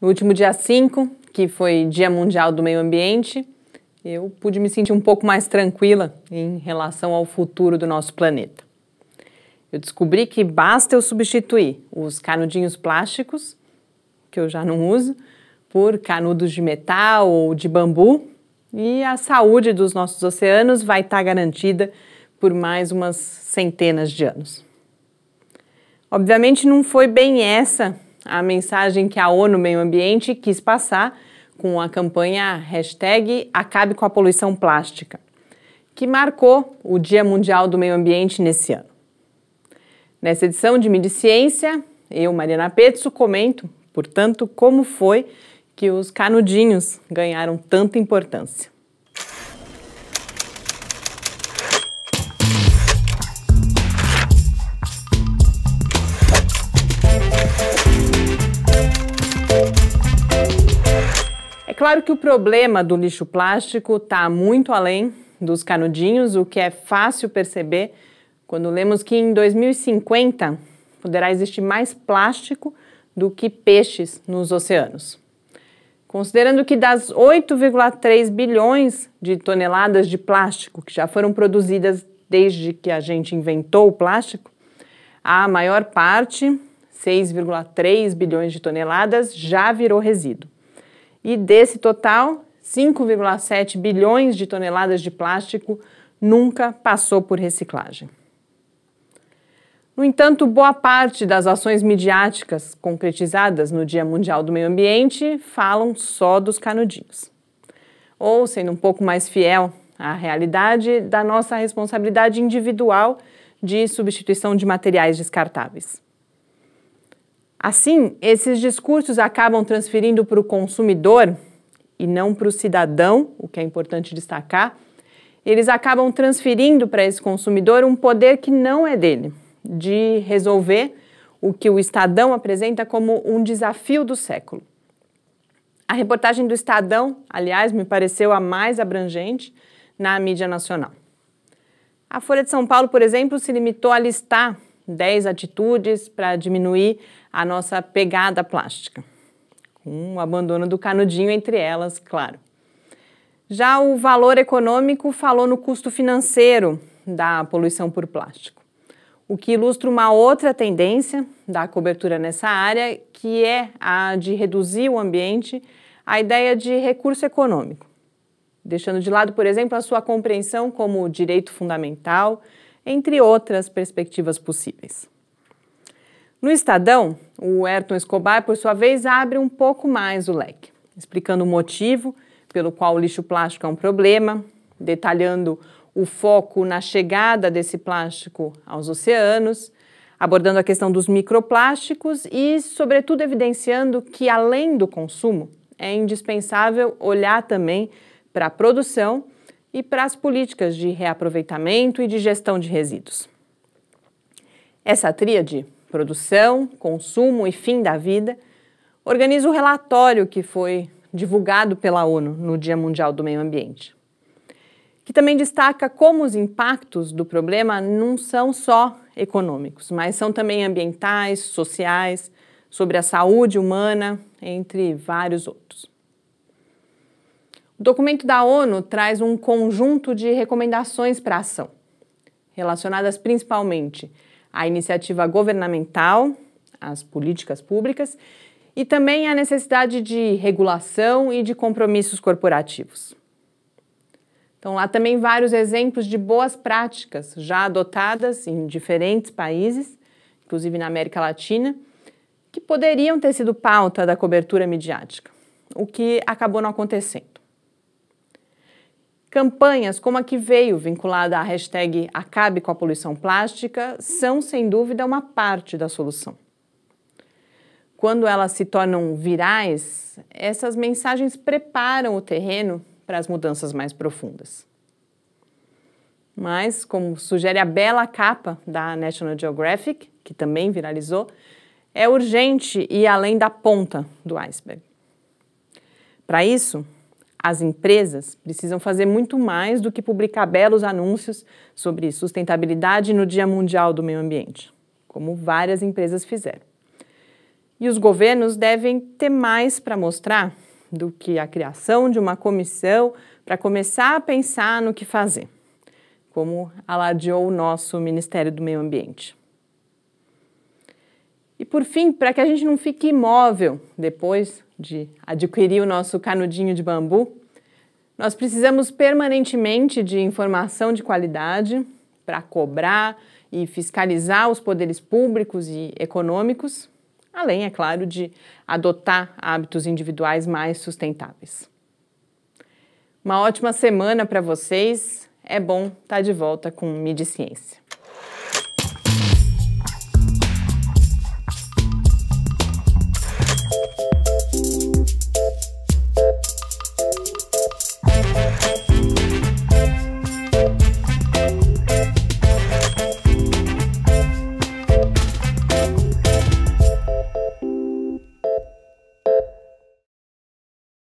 No último dia 5, que foi Dia Mundial do Meio Ambiente, eu pude me sentir um pouco mais tranquila em relação ao futuro do nosso planeta. Eu descobri que basta eu substituir os canudinhos plásticos, que eu já não uso, por canudos de metal ou de bambu, e a saúde dos nossos oceanos vai estar garantida por mais umas centenas de anos. Obviamente, não foi bem essa a mensagem que a ONU Meio Ambiente quis passar com a campanha hashtag Acabe com a Poluição Plástica, que marcou o Dia Mundial do Meio Ambiente nesse ano. Nessa edição de Midi Ciência, eu, Mariana Petzo, comento, portanto, como foi que os canudinhos ganharam tanta importância. claro que o problema do lixo plástico está muito além dos canudinhos, o que é fácil perceber quando lemos que em 2050 poderá existir mais plástico do que peixes nos oceanos. Considerando que das 8,3 bilhões de toneladas de plástico que já foram produzidas desde que a gente inventou o plástico, a maior parte, 6,3 bilhões de toneladas, já virou resíduo. E desse total, 5,7 bilhões de toneladas de plástico nunca passou por reciclagem. No entanto, boa parte das ações midiáticas concretizadas no Dia Mundial do Meio Ambiente falam só dos canudinhos. Ou, sendo um pouco mais fiel à realidade, da nossa responsabilidade individual de substituição de materiais descartáveis. Assim, esses discursos acabam transferindo para o consumidor e não para o cidadão, o que é importante destacar. Eles acabam transferindo para esse consumidor um poder que não é dele, de resolver o que o Estadão apresenta como um desafio do século. A reportagem do Estadão, aliás, me pareceu a mais abrangente na mídia nacional. A Folha de São Paulo, por exemplo, se limitou a listar 10 atitudes para diminuir a nossa pegada plástica, um abandono do canudinho entre elas, claro. Já o valor econômico falou no custo financeiro da poluição por plástico, o que ilustra uma outra tendência da cobertura nessa área, que é a de reduzir o ambiente à ideia de recurso econômico, deixando de lado, por exemplo, a sua compreensão como direito fundamental entre outras perspectivas possíveis. No Estadão, o Ayrton Escobar, por sua vez, abre um pouco mais o leque, explicando o motivo pelo qual o lixo plástico é um problema, detalhando o foco na chegada desse plástico aos oceanos, abordando a questão dos microplásticos e, sobretudo, evidenciando que, além do consumo, é indispensável olhar também para a produção e para as políticas de reaproveitamento e de gestão de resíduos. Essa tríade, produção, consumo e fim da vida, organiza o relatório que foi divulgado pela ONU no Dia Mundial do Meio Ambiente, que também destaca como os impactos do problema não são só econômicos, mas são também ambientais, sociais, sobre a saúde humana, entre vários outros. O documento da ONU traz um conjunto de recomendações para a ação, relacionadas principalmente à iniciativa governamental, às políticas públicas e também à necessidade de regulação e de compromissos corporativos. Então, lá também vários exemplos de boas práticas já adotadas em diferentes países, inclusive na América Latina, que poderiam ter sido pauta da cobertura midiática, o que acabou não acontecendo. Campanhas como a que veio, vinculada à hashtag Acabe com a Poluição Plástica, são sem dúvida uma parte da solução. Quando elas se tornam virais, essas mensagens preparam o terreno para as mudanças mais profundas. Mas, como sugere a bela capa da National Geographic, que também viralizou, é urgente ir além da ponta do iceberg. Para isso, as empresas precisam fazer muito mais do que publicar belos anúncios sobre sustentabilidade no Dia Mundial do Meio Ambiente, como várias empresas fizeram. E os governos devem ter mais para mostrar do que a criação de uma comissão para começar a pensar no que fazer, como alardeou o nosso Ministério do Meio Ambiente. E por fim, para que a gente não fique imóvel depois de adquirir o nosso canudinho de bambu, nós precisamos permanentemente de informação de qualidade para cobrar e fiscalizar os poderes públicos e econômicos, além, é claro, de adotar hábitos individuais mais sustentáveis. Uma ótima semana para vocês. É bom estar de volta com Midi Ciência.